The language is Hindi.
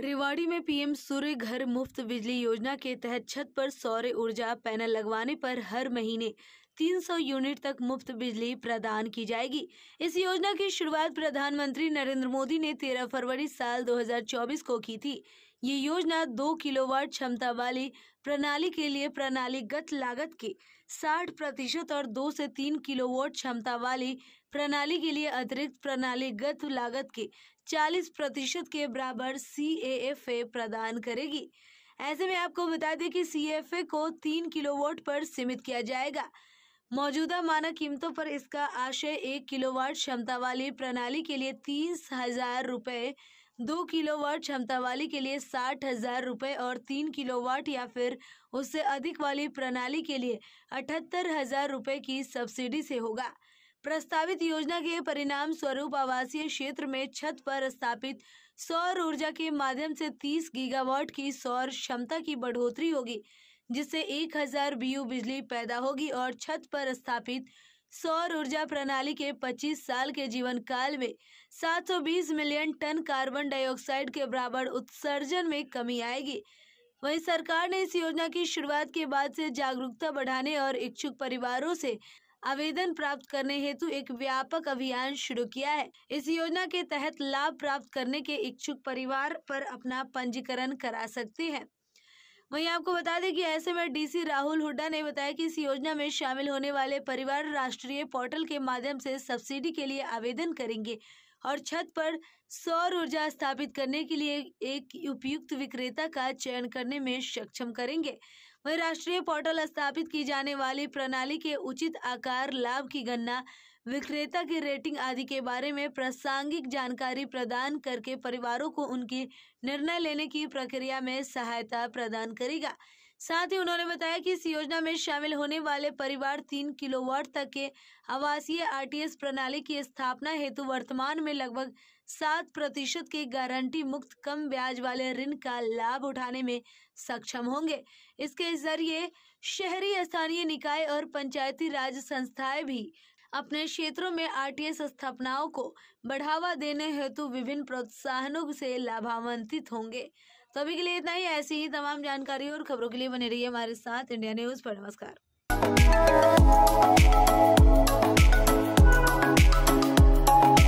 रेवाड़ी में पीएम सूर्य घर मुफ्त बिजली योजना के तहत छत पर सौर ऊर्जा पैनल लगवाने पर हर महीने 300 यूनिट तक मुफ्त बिजली प्रदान की जाएगी इस योजना की शुरुआत प्रधानमंत्री नरेंद्र मोदी ने 13 फरवरी साल 2024 को की थी ये योजना दो किलोवाट क्षमता वाली प्रणाली के लिए प्रणालीगत लागत के 60 प्रतिशत और दो से तीन किलोवाट क्षमता वाली प्रणाली के लिए अतिरिक्त प्रणालीगत लागत के 40 प्रतिशत के बराबर सी प्रदान करेगी ऐसे में आपको बता दें कि सी को तीन किलोवाट पर सीमित किया जाएगा मौजूदा मानक कीमतों पर इसका आशय एक किलोवाट क्षमता वाली प्रणाली के लिए तीस हजार रुपये दो किलोवाट क्षमता वाली के लिए साठ हजार रुपये और तीन किलोवाट या फिर उससे अधिक वाली प्रणाली के लिए अठहत्तर हजार रुपये की सब्सिडी से होगा प्रस्तावित योजना के परिणाम स्वरूप आवासीय क्षेत्र में छत पर स्थापित सौर ऊर्जा के माध्यम से 30 गीगावाट की सौर क्षमता की बढ़ोतरी होगी जिससे एक हजार बीयू बिजली पैदा होगी और छत पर स्थापित सौर ऊर्जा प्रणाली के 25 साल के जीवन काल में 720 मिलियन टन कार्बन डाइऑक्साइड के बराबर उत्सर्जन में कमी आएगी वहीं सरकार ने इस योजना की शुरुआत के बाद से जागरूकता बढ़ाने और इच्छुक परिवारों से आवेदन प्राप्त करने हेतु एक व्यापक अभियान शुरू किया है इस योजना के तहत लाभ प्राप्त करने के इच्छुक परिवार पर अपना पंजीकरण करा सकते हैं वहीं आपको बता दें कि ऐसे में डीसी राहुल हुड्डा ने बताया कि इस योजना में शामिल होने वाले परिवार राष्ट्रीय पोर्टल के माध्यम से सब्सिडी के लिए आवेदन करेंगे और छत पर सौर ऊर्जा स्थापित करने के लिए एक उपयुक्त विक्रेता का चयन करने में सक्षम करेंगे वहीं राष्ट्रीय पोर्टल स्थापित की जाने वाली प्रणाली के उचित आकार लाभ की गणना विक्रेता की रेटिंग आदि के बारे में प्रासंगिक जानकारी प्रदान करके परिवारों को उनकी निर्णय लेने की प्रक्रिया में सहायता प्रदान करेगा साथ ही उन्होंने बताया कि इस योजना में शामिल होने वाले परिवार तीन किलोवाट तक के आवासीय आरटीएस प्रणाली की स्थापना हेतु वर्तमान में लगभग सात प्रतिशत के गारंटी मुक्त कम ब्याज वाले ऋण का लाभ उठाने में सक्षम होंगे इसके जरिए शहरी स्थानीय निकाय और पंचायती राज संस्थाएं भी अपने क्षेत्रों में आरटीएस स्थापनाओं को बढ़ावा देने हेतु विभिन्न प्रोत्साहनों से लाभान्वित होंगे तो अभी के लिए इतना ही ऐसी ही तमाम जानकारी और खबरों के लिए बने रहिए हमारे साथ इंडिया न्यूज़ पर नमस्कार